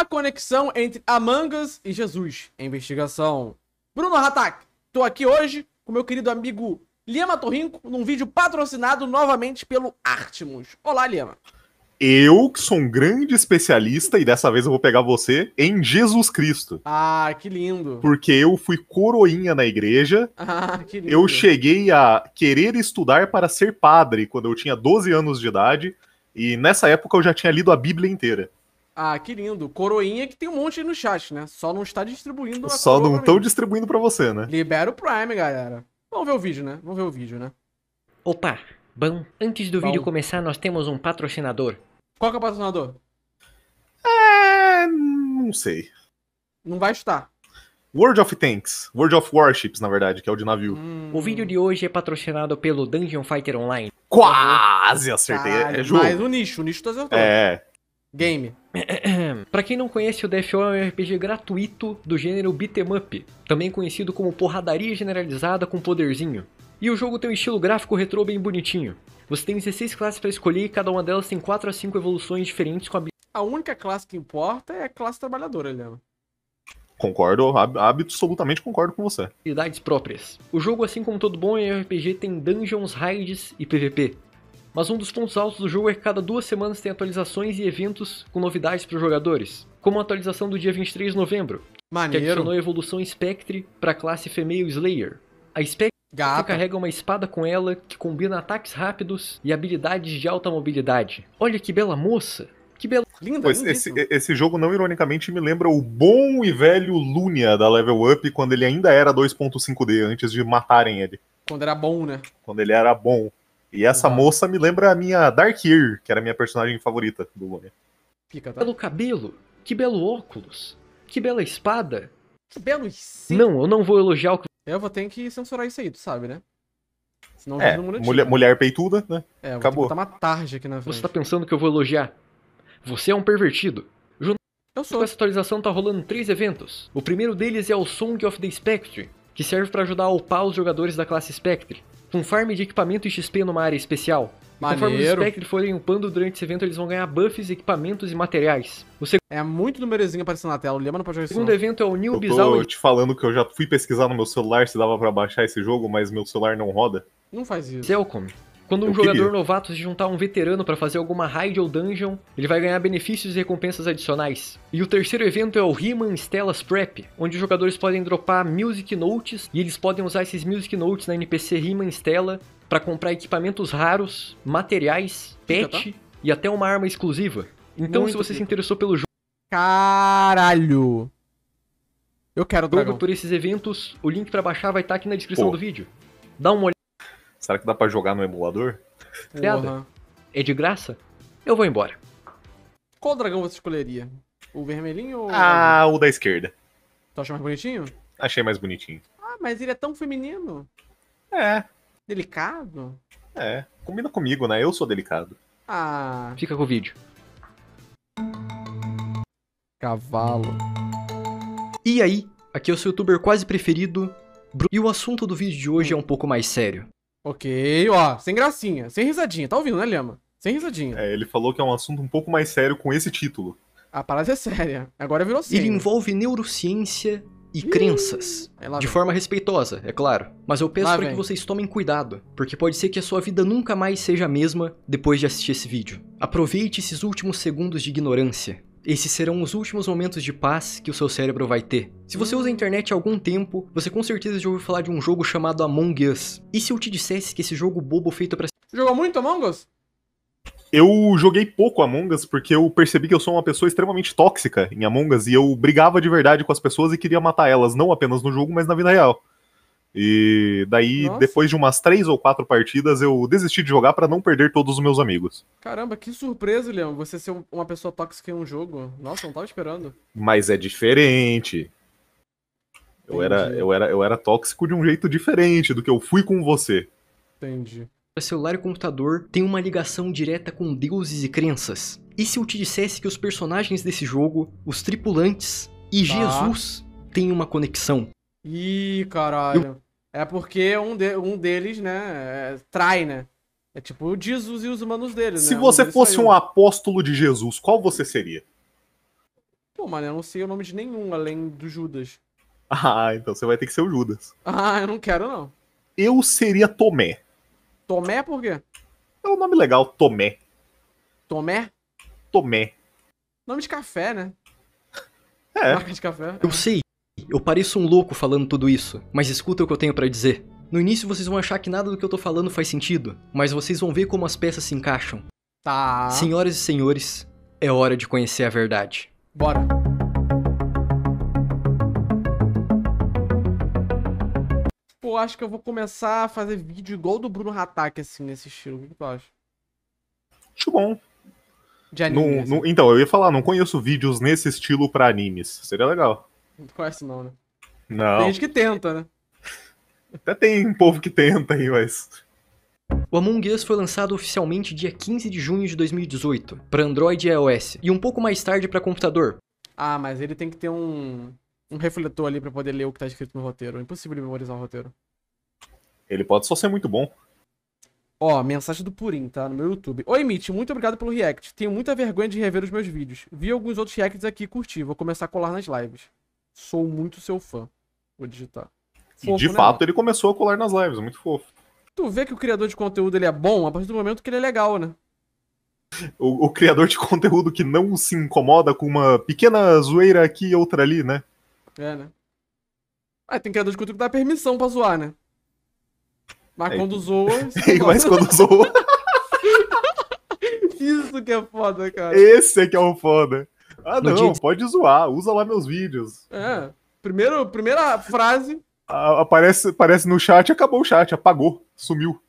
a conexão entre amangas e Jesus. É investigação. Bruno Hatak, tô aqui hoje com meu querido amigo Lima Torrinco num vídeo patrocinado novamente pelo Artemus. Olá, Lima. Eu, que sou um grande especialista, e dessa vez eu vou pegar você, em Jesus Cristo. Ah, que lindo. Porque eu fui coroinha na igreja. Ah, que lindo. Eu cheguei a querer estudar para ser padre quando eu tinha 12 anos de idade. E nessa época eu já tinha lido a Bíblia inteira. Ah, que lindo. Coroinha que tem um monte aí no chat, né? Só não está distribuindo Só não estão distribuindo para você, né? Libera o Prime, galera. Vamos ver o vídeo, né? Vamos ver o vídeo, né? Opa, bom. Antes do bom. vídeo começar, nós temos um patrocinador. Qual que é o patrocinador? É... não sei. Não vai estar. World of Tanks, World of Warships, na verdade, que é o de navio. Hum. O vídeo de hoje é patrocinado pelo Dungeon Fighter Online. Quase acertei. Caralho, é tá, jogo. Mas o nicho, o nicho tá acertando. É. Game. para quem não conhece, o DFO é um RPG gratuito do gênero beat'em up, também conhecido como porradaria generalizada com poderzinho. E o jogo tem um estilo gráfico retrô bem bonitinho. Você tem 16 classes para escolher e cada uma delas tem 4 a 5 evoluções diferentes com a A única classe que importa é a classe trabalhadora, Léo. Concordo, absolutamente concordo com você. Habilidades próprias. O jogo, assim como todo bom é RPG, tem dungeons, raids e PVP. Mas um dos pontos altos do jogo é que cada duas semanas tem atualizações e eventos com novidades para os jogadores, como a atualização do dia 23 de novembro, Maneiro. que adicionou a evolução Spectre para a classe Female Slayer. A Spectre carrega uma espada com ela que combina ataques rápidos e habilidades de alta mobilidade. Olha que bela moça! Que bela. Linda, pois, esse, esse, jogo, não ironicamente, me lembra o bom e velho Lunia da Level Up, quando ele ainda era 2.5D, antes de matarem ele. Quando era bom, né? Quando ele era bom. E essa moça me lembra a minha Darkir, que era a minha personagem favorita do Lone. Fica, tá? Belo cabelo, que belo óculos, que bela espada. Que belo sim. Não, eu não vou elogiar o que. Eu vou ter que censurar isso aí, tu sabe, né? Senão é, mulher, mulher peituda, né? É, eu Acabou. Tá uma tarde aqui na frente. Você tá pensando que eu vou elogiar? Você é um pervertido. Junto eu sou. Com essa atualização tá rolando três eventos. O primeiro deles é o Song of the Spectre, que serve para ajudar a upar os jogadores da classe Spectre com farm de equipamento e XP numa área especial. Maneiro. Conforme os Spectre forem upando durante esse evento, eles vão ganhar buffs, equipamentos e materiais. O seg... É muito numerozinho aparecendo na tela, lembra não pode jogar isso. O segundo evento é o New eu Bizarre. Eu tô te falando que eu já fui pesquisar no meu celular se dava para baixar esse jogo, mas meu celular não roda. Não faz isso. Zelcom. Quando um eu jogador queria. novato se juntar a um veterano para fazer alguma raid ou dungeon, ele vai ganhar benefícios e recompensas adicionais. E o terceiro evento é o he Stella's Prep, onde os jogadores podem dropar Music Notes e eles podem usar esses Music Notes na NPC he Stella para comprar equipamentos raros, materiais, tá? pet tá? e até uma arma exclusiva. Então, Muito se você rico. se interessou pelo jogo. Caralho! Eu quero dragão. por esses eventos, o link para baixar vai estar tá aqui na descrição Pô. do vídeo. Dá uma olhada. Será que dá para jogar no emulador? Uhum. É de graça? Eu vou embora. Qual dragão você escolheria? O vermelhinho ou. Ah, o da esquerda. Tu acha mais bonitinho? Achei mais bonitinho. Ah, mas ele é tão feminino. É. Delicado? É. Combina comigo, né? Eu sou delicado. Ah. Fica com o vídeo. Cavalo. E aí? Aqui é o seu youtuber quase preferido, E o assunto do vídeo de hoje é um pouco mais sério. Ok, ó, sem gracinha, sem risadinha. Tá ouvindo, né, Lema? Sem risadinha. É, ele falou que é um assunto um pouco mais sério com esse título. A parada é séria. Agora virou sério. Ele envolve neurociência e Ih, crenças. É de forma respeitosa, é claro. Mas eu peço para que vocês tomem cuidado, porque pode ser que a sua vida nunca mais seja a mesma depois de assistir esse vídeo. Aproveite esses últimos segundos de ignorância esses serão os últimos momentos de paz que o seu cérebro vai ter. Se você hum. usa a internet há algum tempo, você com certeza já ouviu falar de um jogo chamado Among Us. E se eu te dissesse que esse jogo bobo feito para Jogou muito Among Us? Eu joguei pouco Among Us porque eu percebi que eu sou uma pessoa extremamente tóxica em Among Us e eu brigava de verdade com as pessoas e queria matar elas, não apenas no jogo, mas na vida real. E daí, Nossa. depois de umas três ou quatro partidas, eu desisti de jogar para não perder todos os meus amigos. Caramba, que surpresa, Leão, você ser uma pessoa tóxica em um jogo. Nossa, não tava esperando. Mas é diferente. Eu era, eu, era, eu era tóxico de um jeito diferente do que eu fui com você. Entendi. O celular e o computador têm uma ligação direta com deuses e crenças. E se eu te dissesse que os personagens desse jogo, os tripulantes e tá. Jesus, têm uma conexão? Ih, caralho. Eu é porque um, de, um deles, né, é, trai, né? É tipo o Jesus e os humanos dele, Se né? você um é fosse saiu. um apóstolo de Jesus, qual você seria? Pô, mano, eu não sei o nome de nenhum além do Judas. Ah, então você vai ter que ser o Judas. Ah, eu não quero, não. Eu seria Tomé. Tomé por quê? É um nome legal, Tomé. Tomé? Tomé. Nome de café, né? É. Marca de café. Eu é. sei. Eu pareço um louco falando tudo isso, mas escuta o que eu tenho para dizer. No início vocês vão achar que nada do que eu tô falando faz sentido, mas vocês vão ver como as peças se encaixam. Tá. Senhoras e senhores, é hora de conhecer a verdade. Bora. Pô, acho que eu vou começar a fazer vídeo igual do Bruno Hatak, assim, nesse estilo. O que tu acha? Acho bom. De anime. assim. então, eu ia falar, não conheço vídeos nesse estilo para animes. Seria legal. Não conhece, não, né? Não. Tem gente que tenta, né? Até tem um povo que tenta aí, mas. O Among Us foi lançado oficialmente dia 15 de junho de 2018, para Android e iOS, e um pouco mais tarde para computador. Ah, mas ele tem que ter um, um refletor ali para poder ler o que tá escrito no roteiro. É impossível memorizar o roteiro. Ele pode só ser muito bom. Ó, mensagem do Purim, tá? No meu YouTube. Oi, Mitch, muito obrigado pelo react. Tenho muita vergonha de rever os meus vídeos. Vi alguns outros reacts aqui e curti. Vou começar a colar nas lives. Sou muito seu fã. Vou digitar. Fofo, e de né, fato mano? ele começou a colar nas lives, muito fofo. Tu vê que o criador de conteúdo ele é bom a partir do momento que ele é legal, né? O, o, criador de conteúdo que não se incomoda com uma pequena zoeira aqui e outra ali, né? É, né? Ah, tem criador de conteúdo que dá permissão pra zoar, né? Mas é. quando zoa. É, é, mas quando zoa. Isso que é foda, cara. Esse é que é o foda. Ah, não, dia... pode zoar, usa lá meus vídeos. É. Primeiro, primeira frase. aparece, aparece no chat, acabou o chat, apagou, sumiu.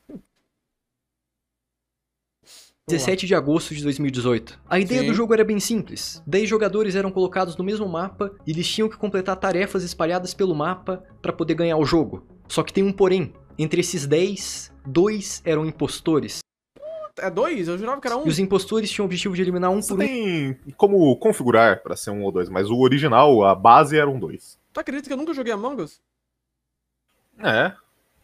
17 de agosto de 2018. A ideia Sim. do jogo era bem simples. 10 jogadores eram colocados no mesmo mapa e eles tinham que completar tarefas espalhadas pelo mapa para poder ganhar o jogo. Só que tem um porém. Entre esses 10, dois eram impostores. É dois? Eu jurava que era um. E os impostores tinham o objetivo de eliminar um Você por tem um. tem como configurar para ser um ou dois, mas o original, a base era um dois. Tu acredita que eu nunca joguei Among Us? É.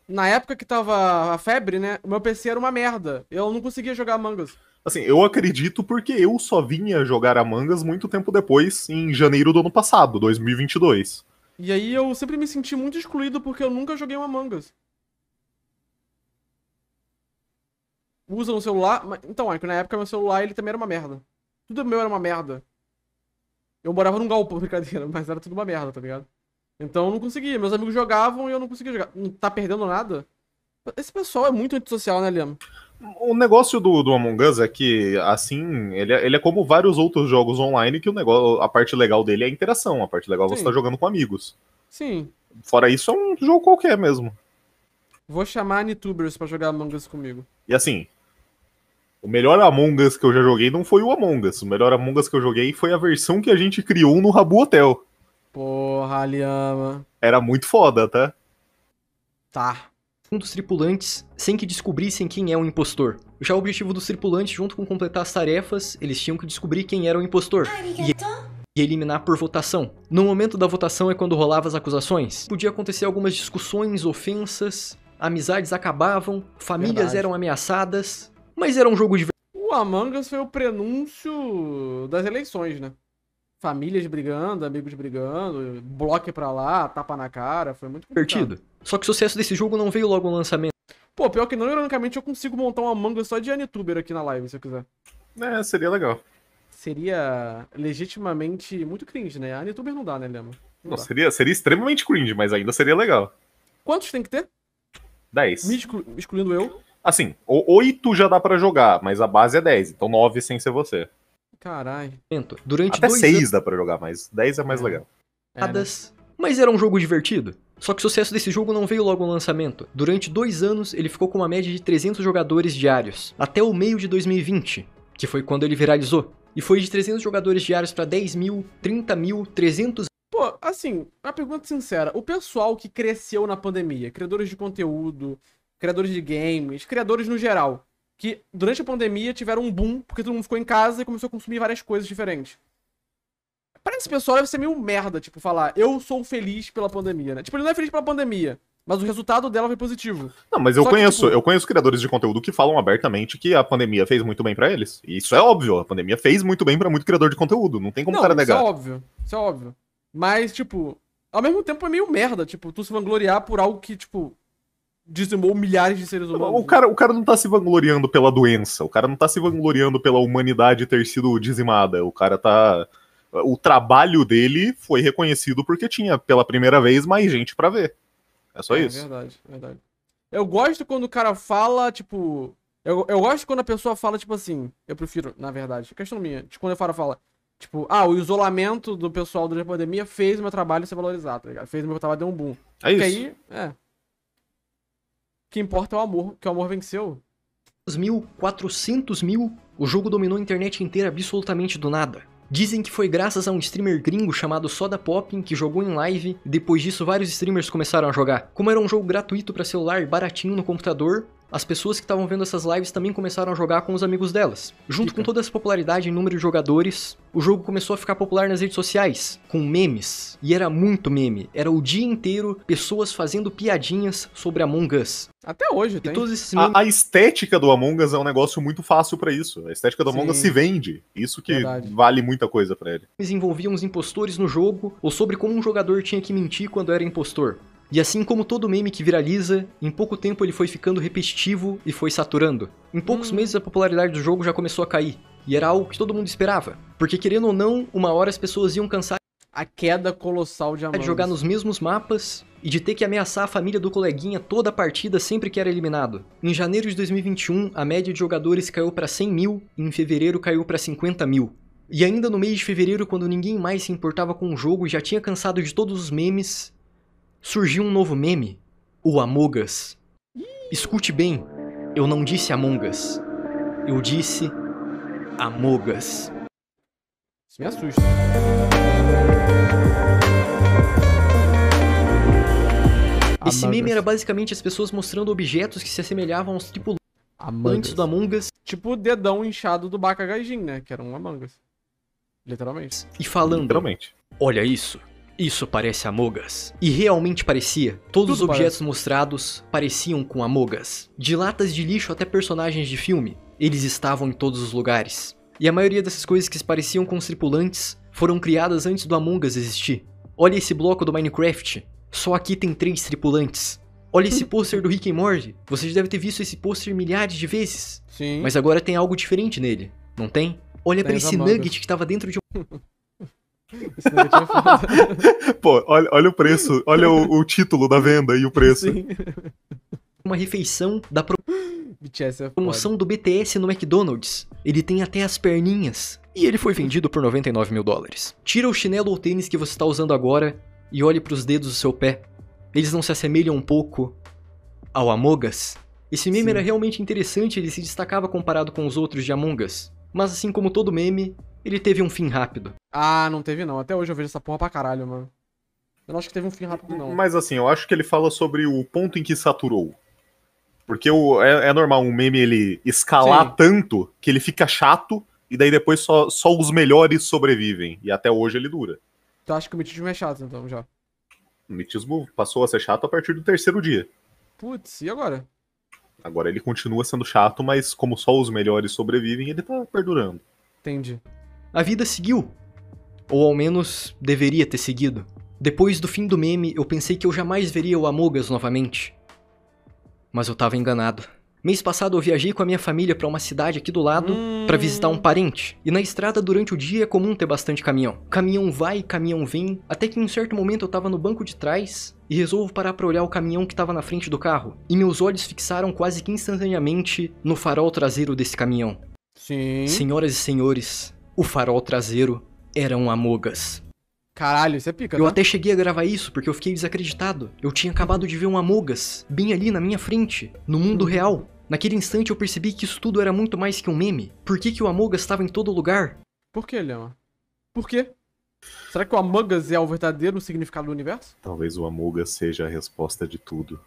Na época que tava a febre, né? O meu PC era uma merda. Eu não conseguia jogar Among Us. Assim, eu acredito porque eu só vinha jogar Among Us muito tempo depois, em janeiro do ano passado, 2022. E aí eu sempre me senti muito excluído porque eu nunca joguei uma Among Us. usa no celular. Então, é que na época meu celular ele também era uma merda. Tudo meu era uma merda. Eu morava num galpão, brincadeira, mas era tudo uma merda, tá ligado? Então eu não conseguia. Meus amigos jogavam e eu não conseguia jogar. Não tá perdendo nada? Esse pessoal é muito antissocial, né, Liam? O negócio do, do Among Us é que, assim, ele é, ele é como vários outros jogos online que o negócio, a parte legal dele é a interação. A parte legal é você tá jogando com amigos. Sim. Fora isso, é um jogo qualquer mesmo. Vou chamar Nitubers pra jogar Among Us comigo. E assim, o melhor Among Us que eu já joguei não foi o Among Us. O melhor Among Us que eu joguei foi a versão que a gente criou no Rabu Hotel. Porra, Aliama. Era muito foda, tá? Tá. Um dos tripulantes, sem que descobrissem quem é o impostor. Já o objetivo dos tripulantes, junto com completar as tarefas, eles tinham que descobrir quem era o impostor. E eliminar por votação. No momento da votação é quando rolava as acusações. Podia acontecer algumas discussões, ofensas, amizades acabavam, famílias Verdade. eram ameaçadas, mas era um jogo de... O Among Us foi o prenúncio das eleições, né? Famílias brigando, amigos brigando, bloco pra lá, tapa na cara, foi muito complicado. divertido. Só que o sucesso desse jogo não veio logo no lançamento. Pô, pior que não, ironicamente, eu consigo montar um Among Us só de Anituber aqui na live, se eu quiser. É, seria legal. Seria legitimamente muito cringe, né? Anituber não dá, né, Lema? Não, não dá. Seria, seria extremamente cringe, mas ainda seria legal. Quantos tem que ter? 10. Me exclu excluindo eu. Assim, 8 já dá para jogar, mas a base é 10, então 9 sem ser você. Caralho. Durante Até 6 anos... dá pra jogar, mas 10 é mais é. legal. É, né? Mas era um jogo divertido. Só que o sucesso desse jogo não veio logo no lançamento. Durante dois anos, ele ficou com uma média de 300 jogadores diários, até o meio de 2020, que foi quando ele viralizou. E foi de 300 jogadores diários para 10 mil, 30 mil, 300 Pô, assim, uma pergunta sincera. O pessoal que cresceu na pandemia, criadores de conteúdo, criadores de games, criadores no geral, que durante a pandemia tiveram um boom porque todo mundo ficou em casa e começou a consumir várias coisas diferentes. Pra esse pessoal deve ser meio merda, tipo, falar eu sou feliz pela pandemia, né? Tipo, ele não é feliz pela pandemia, mas o resultado dela foi positivo. Não, mas eu Só conheço, que, tipo... eu conheço criadores de conteúdo que falam abertamente que a pandemia fez muito bem para eles. E isso é óbvio, a pandemia fez muito bem para muito criador de conteúdo, não tem como não, o cara negar. Isso é óbvio, isso é óbvio. Mas, tipo, ao mesmo tempo é meio merda, tipo, tu se vangloriar por algo que, tipo, dizimou milhares de seres humanos. O cara, o cara não tá se vangloriando pela doença, o cara não tá se vangloriando pela humanidade ter sido dizimada, o cara tá. O trabalho dele foi reconhecido porque tinha, pela primeira vez, mais gente para ver. É só é, isso. É verdade, verdade. Eu gosto quando o cara fala, tipo. Eu, eu gosto quando a pessoa fala, tipo assim. Eu prefiro, na verdade, questão minha. Tipo, quando o cara fala, Tipo, ah, o isolamento do pessoal durante a pandemia fez meu trabalho ser valorizado, tá ligado? Fez meu trabalho dar um boom. É isso. aí, é. O que importa é o amor, que o amor venceu. 200 400 mil, o jogo dominou a internet inteira absolutamente do nada. Dizem que foi graças a um streamer gringo chamado Soda popping que jogou em live, e depois disso vários streamers começaram a jogar. Como era um jogo gratuito para celular e baratinho no computador, as pessoas que estavam vendo essas lives também começaram a jogar com os amigos delas. Junto Fica. com toda essa popularidade em número de jogadores, o jogo começou a ficar popular nas redes sociais, com memes. E era muito meme. Era o dia inteiro pessoas fazendo piadinhas sobre Among Us. Até hoje, tem. A, a, estética do Among Us é um negócio muito fácil para isso. A estética do Sim. Among Us se vende. Isso que Verdade. vale muita coisa para ele. Eles envolviam os impostores no jogo, ou sobre como um jogador tinha que mentir quando era impostor. E assim como todo meme que viraliza, em pouco tempo ele foi ficando repetitivo e foi saturando. Em poucos hum. meses a popularidade do jogo já começou a cair, e era algo que todo mundo esperava, porque querendo ou não, uma hora as pessoas iam cansar a queda colossal de Among de jogar nos mesmos mapas e de ter que ameaçar a família do coleguinha toda a partida sempre que era eliminado. Em janeiro de 2021, a média de jogadores caiu para 100 mil e em fevereiro caiu para 50 mil. E ainda no mês de fevereiro, quando ninguém mais se importava com o jogo e já tinha cansado de todos os memes, surgiu um novo meme, o Among Us. Escute bem, eu não disse Among Us, eu disse Among Us. Isso me assusta. Esse meme era basicamente as pessoas mostrando objetos que se assemelhavam aos tipo Amangas. do Among Us. Tipo o dedão inchado do Bakagajin, né? Que era um Among Us. Literalmente. E falando. Literalmente. Olha isso. Isso parece amogas. E realmente parecia. Todos Tudo os objetos parece. mostrados pareciam com amogas. De latas de lixo até personagens de filme, eles estavam em todos os lugares. E a maioria dessas coisas que se pareciam com os tripulantes foram criadas antes do Among Us existir. Olha esse bloco do Minecraft. Só aqui tem três tripulantes. Olha esse pôster do Rick and Morty. Você já deve ter visto esse pôster milhares de vezes. Sim. Mas agora tem algo diferente nele, não tem? Olha para esse nugget que estava dentro de um... Pô, olha, olha o preço, olha o, o, título da venda e o preço. Sim. Uma refeição da pro... BTS é promoção do BTS no McDonald's. Ele tem até as perninhas. E ele foi vendido por 99 mil dólares. Tira o chinelo ou tênis que você está usando agora e olhe para os dedos do seu pé. Eles não se assemelham um pouco ao Amogas? Esse meme Sim. era realmente interessante, ele se destacava comparado com os outros de Among Us. Mas assim como todo meme, ele teve um fim rápido. Ah, não teve não. Até hoje eu vejo essa porra pra caralho, mano. Eu não acho que teve um fim rápido, não. Mas assim, eu acho que ele fala sobre o ponto em que saturou. Porque o, é, é normal um meme ele escalar Sim. tanto que ele fica chato e daí depois só, só os melhores sobrevivem. E até hoje ele dura. Tu acha que o mitismo é chato, então, já? O mitismo passou a ser chato a partir do terceiro dia. Putz, e agora? Agora ele continua sendo chato, mas como só os melhores sobrevivem, ele tá perdurando. Entendi. A vida seguiu. Ou ao menos deveria ter seguido. Depois do fim do meme, eu pensei que eu jamais veria o Amogas novamente. Mas eu tava enganado. Mês passado eu viajei com a minha família para uma cidade aqui do lado para visitar um parente. E na estrada durante o dia é comum ter bastante caminhão. Caminhão vai, caminhão vem, até que em um certo momento eu tava no banco de trás e resolvo parar para olhar o caminhão que tava na frente do carro. E meus olhos fixaram quase que instantaneamente no farol traseiro desse caminhão. Sim. Senhoras e senhores, o farol traseiro era um amogas. Caralho, isso é pica. Eu tá? até cheguei a gravar isso porque eu fiquei desacreditado. Eu tinha acabado de ver um amogas bem ali na minha frente, no mundo real. Naquele instante eu percebi que isso tudo era muito mais que um meme. Por que, que o Amogas estava em todo lugar? Por que, Lema? Por quê? Será que o Amogas é o verdadeiro significado do universo? Talvez o Amogas seja a resposta de tudo.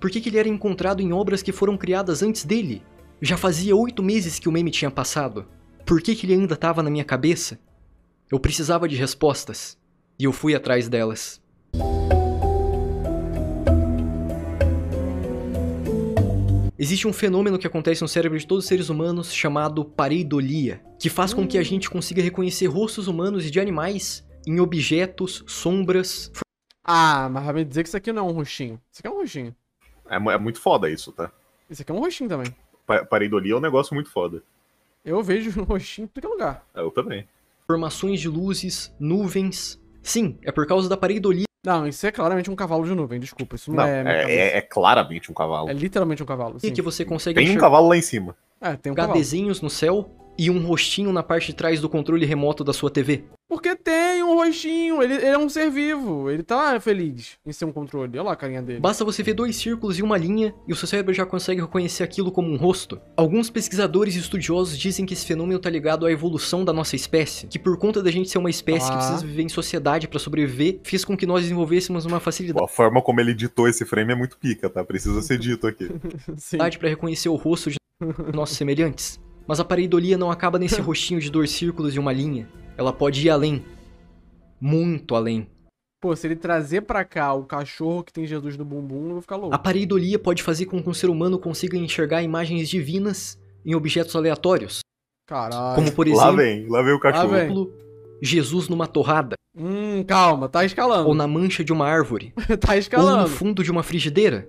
Por que, que ele era encontrado em obras que foram criadas antes dele? Já fazia oito meses que o meme tinha passado. Por que, que ele ainda estava na minha cabeça? Eu precisava de respostas e eu fui atrás delas. Existe um fenômeno que acontece no cérebro de todos os seres humanos chamado pareidolia, que faz com que a gente consiga reconhecer rostos humanos e de animais em objetos, sombras. Ah, mas vai me dizer que isso aqui não é um roxinho. Isso aqui é um roxinho. É, é muito foda isso, tá? Isso aqui é um roxinho também. pareidolia é um negócio muito foda. Eu vejo roxinho em todo é lugar. Eu também. Formações de luzes, nuvens. Sim, é por causa da pareidolia. Não, isso é claramente um cavalo de nuvem, desculpa. Isso não, não é, é, é, é, claramente um cavalo. É literalmente um cavalo. E que você consegue Tem um cavalo lá em cima. É, tem um cavalo. desenhos no céu, e um rostinho na parte de trás do controle remoto da sua TV? Porque tem um rostinho, ele, ele, é um ser vivo, ele tá feliz em ser um controle. Olha lá a carinha dele. Basta você ver dois círculos e uma linha e o seu cérebro já consegue reconhecer aquilo como um rosto. Alguns pesquisadores e estudiosos dizem que esse fenômeno tá ligado à evolução da nossa espécie, que por conta da gente ser uma espécie ah. que precisa viver em sociedade para sobreviver, fez com que nós desenvolvêssemos uma facilidade. A forma como ele editou esse frame é muito pica, tá? Precisa ser dito aqui. Sim. para reconhecer o rosto de nossos semelhantes. Mas a pareidolia não acaba nesse rostinho de dois círculos e uma linha. Ela pode ir além. Muito além. Pô, se ele trazer para cá o cachorro que tem Jesus no bumbum, eu vou ficar louco. A pareidolia pode fazer com que um ser humano consiga enxergar imagens divinas em objetos aleatórios. Caralho. Como por exemplo. Lá vem, lá vem o cachorro. Jesus numa torrada. Hum, calma, tá escalando. Ou na mancha de uma árvore. tá escalando. Ou no fundo de uma frigideira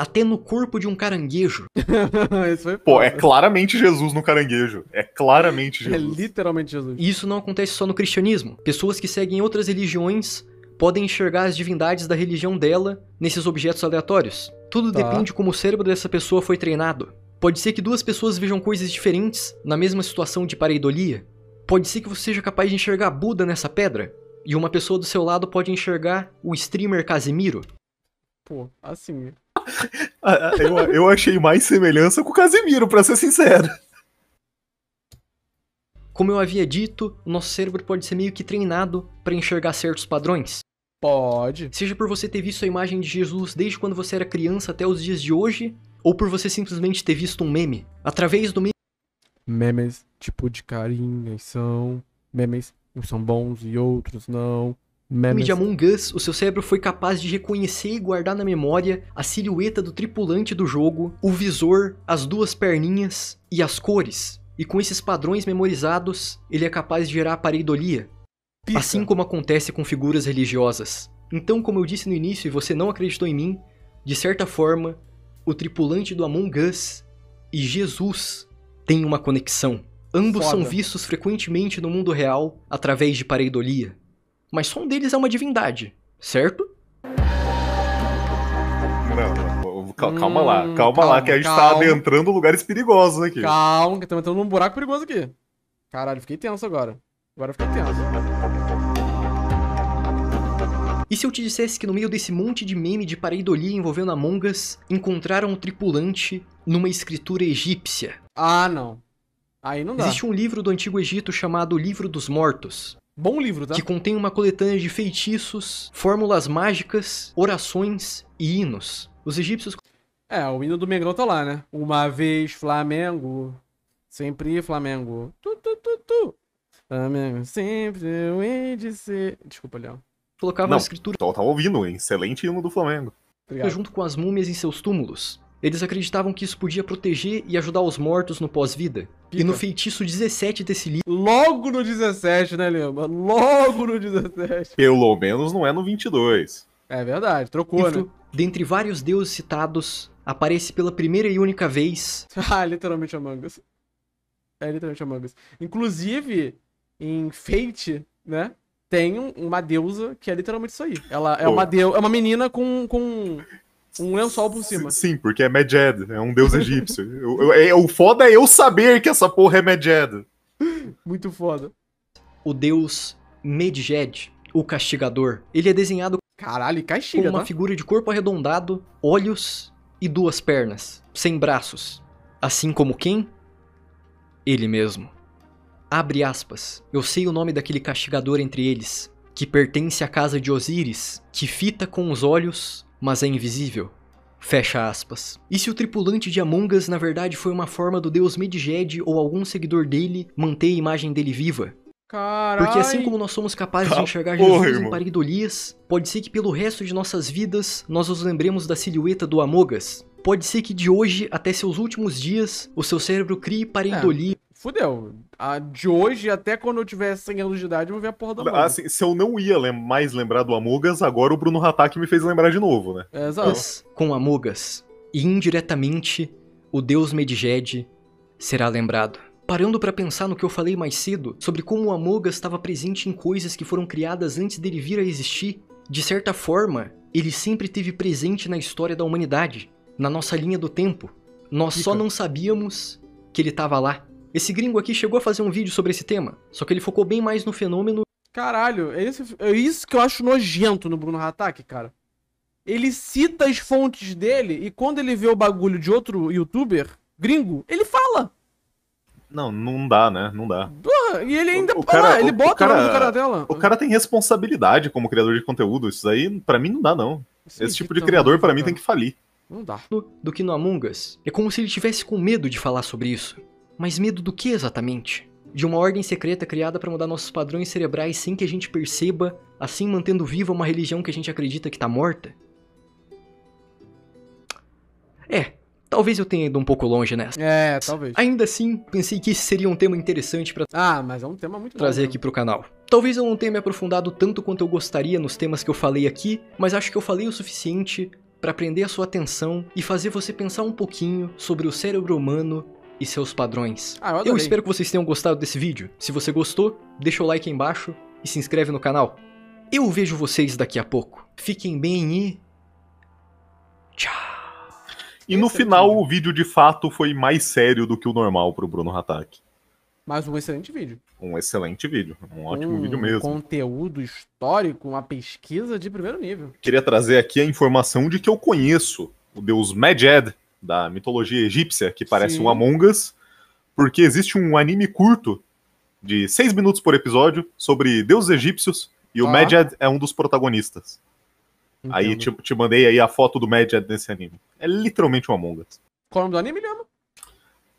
até no corpo de um caranguejo. Pô, é claramente Jesus no caranguejo. É claramente é Jesus. É literalmente Jesus. E isso não acontece só no cristianismo. Pessoas que seguem outras religiões podem enxergar as divindades da religião dela nesses objetos aleatórios. Tudo tá. depende como o cérebro dessa pessoa foi treinado. Pode ser que duas pessoas vejam coisas diferentes na mesma situação de pareidolia. Pode ser que você seja capaz de enxergar Buda nessa pedra. E uma pessoa do seu lado pode enxergar o streamer Casimiro. Pô, assim, Ah, ah, eu, eu achei mais semelhança com o Casemiro, para ser sincero. Como eu havia dito, o nosso cérebro pode ser meio que treinado para enxergar certos padrões. Pode. Seja por você ter visto a imagem de Jesus desde quando você era criança até os dias de hoje, ou por você simplesmente ter visto um meme. Através do meme. Memes tipo de carinhas são. Memes uns são bons e outros não. Memes. No Among Us, o seu cérebro foi capaz de reconhecer e guardar na memória a silhueta do tripulante do jogo, o visor, as duas perninhas e as cores. E com esses padrões memorizados, ele é capaz de gerar pareidolia. Assim como acontece com figuras religiosas. Então, como eu disse no início e você não acreditou em mim, de certa forma, o tripulante do Among Us e Jesus têm uma conexão. Ambos Foda. são vistos frequentemente no mundo real através de pareidolia mas só um deles é uma divindade, certo? Não, calma lá, calma, hum, calma, lá, que a gente tá calma. tá adentrando lugares perigosos aqui. Calma, que estamos entrando num buraco perigoso aqui. Caralho, fiquei tenso agora. Agora eu fiquei tenso. E se eu te dissesse que no meio desse monte de meme de pareidolia envolvendo Among Us, encontraram um tripulante numa escritura egípcia? Ah, não. Aí não dá. Existe um livro do Antigo Egito chamado Livro dos Mortos, Bom livro, tá? Que contém uma coletânea de feitiços, fórmulas mágicas, orações e hinos. Os egípcios. É, o hino do Mengão tá lá, né? Uma vez Flamengo, sempre Flamengo. Tu, tu, tu, tu. Flamengo, sempre eu hei de ser. Desculpa, Léo. Colocava Não, a escritura. Tava ouvindo, hein? excelente hino do Flamengo. Obrigado. Junto com as múmias em seus túmulos. Eles acreditavam que isso podia proteger e ajudar os mortos no pós-vida. E no feitiço 17 desse livro. Logo no 17, né, Lima? Logo no 17. Pelo menos não é no 22. É verdade, trocou, livro, né? Dentre vários deuses citados, aparece pela primeira e única vez. ah, literalmente Among Us. É literalmente Among Us. Inclusive, em Fate, né? Tem uma deusa que é literalmente isso aí. Ela é, uma, deu é uma menina com, com um lençol por cima. Sim, porque é Medjed, é um deus egípcio. eu, eu, é, o foda é eu saber que essa porra é Medjed. Muito foda. O deus Medjed, o castigador, ele é desenhado Caralho, castiga, com uma tá? figura de corpo arredondado, olhos e duas pernas, sem braços. Assim como quem? Ele mesmo. Abre aspas. Eu sei o nome daquele castigador entre eles, que pertence à casa de Osíris, que fita com os olhos mas é invisível. Fecha aspas. E se o tripulante de Among Us na verdade foi uma forma do deus Medjed ou algum seguidor dele manter a imagem dele viva? Carai. Porque assim como nós somos capazes de enxergar Jesus Porra, em paridolias, pode ser que pelo resto de nossas vidas nós nos lembremos da silhueta do Amogas. Pode ser que de hoje até seus últimos dias o seu cérebro crie pareidolia. É fudeu. de hoje até quando eu tiver 100 anos de idade, eu vou ver a porra da Muga. Assim, se eu não ia lem mais lembrar do Amugas, agora o Bruno Hatak me fez lembrar de novo, né? É, exato. Mas, com Amugas, e indiretamente, o deus Medjed será lembrado. Parando para pensar no que eu falei mais cedo, sobre como o Amogas estava presente em coisas que foram criadas antes dele vir a existir, de certa forma, ele sempre esteve presente na história da humanidade, na nossa linha do tempo. Nós Fica. só não sabíamos que ele estava lá. Esse gringo aqui chegou a fazer um vídeo sobre esse tema, só que ele focou bem mais no fenômeno. Caralho, é isso, é isso que eu acho nojento no Bruno Hatak, cara. Ele cita as fontes dele e quando ele vê o bagulho de outro youtuber gringo, ele fala. Não, não dá, né? Não dá. Porra, e ele ainda. O cara, ele bota o, cara, o nome do cara dela. O cara tem responsabilidade como criador de conteúdo. Isso aí, para mim, não dá, não. Sim, é Esse tipo de criador, para mim, tem que falir. Não dá. Do, do que no Among Us. É como se ele tivesse com medo de falar sobre isso. Mas medo do que exatamente? De uma ordem secreta criada para mudar nossos padrões cerebrais sem que a gente perceba, assim mantendo viva uma religião que a gente acredita que está morta? É, talvez eu tenha ido um pouco longe nessa. É, talvez. Ainda assim, pensei que esse seria um tema interessante para Ah, mas é um tema muito trazer bom, né? aqui o canal. Talvez eu não tenha me aprofundado tanto quanto eu gostaria nos temas que eu falei aqui, mas acho que eu falei o suficiente para prender a sua atenção e fazer você pensar um pouquinho sobre o cérebro humano e seus padrões. Ah, eu, eu espero que vocês tenham gostado desse vídeo. Se você gostou, deixa o like aí embaixo e se inscreve no canal. Eu vejo vocês daqui a pouco. Fiquem bem e. Tchau! E no final, o vídeo de fato foi mais sério do que o normal pro Bruno Hatak. Mas um excelente vídeo. Um excelente vídeo. Um ótimo um vídeo mesmo. Conteúdo histórico, uma pesquisa de primeiro nível. Queria trazer aqui a informação de que eu conheço o deus Medjed da mitologia egípcia, que parece Sim. um Among Us, porque existe um anime curto de seis minutos por episódio sobre deuses egípcios e ah. o tá. Medjed é um dos protagonistas. Entendo. Aí te, te, mandei aí a foto do Medjed nesse anime. É literalmente um Among Us. Qual é o nome do anime, Leandro?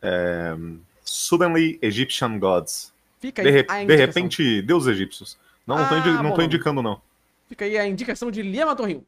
É... Suddenly Egyptian Gods. Fica aí. De, de repente, deuses egípcios. Não, ah, não, tô, indi não tô indicando, não. Fica aí a indicação de Lia Torrinho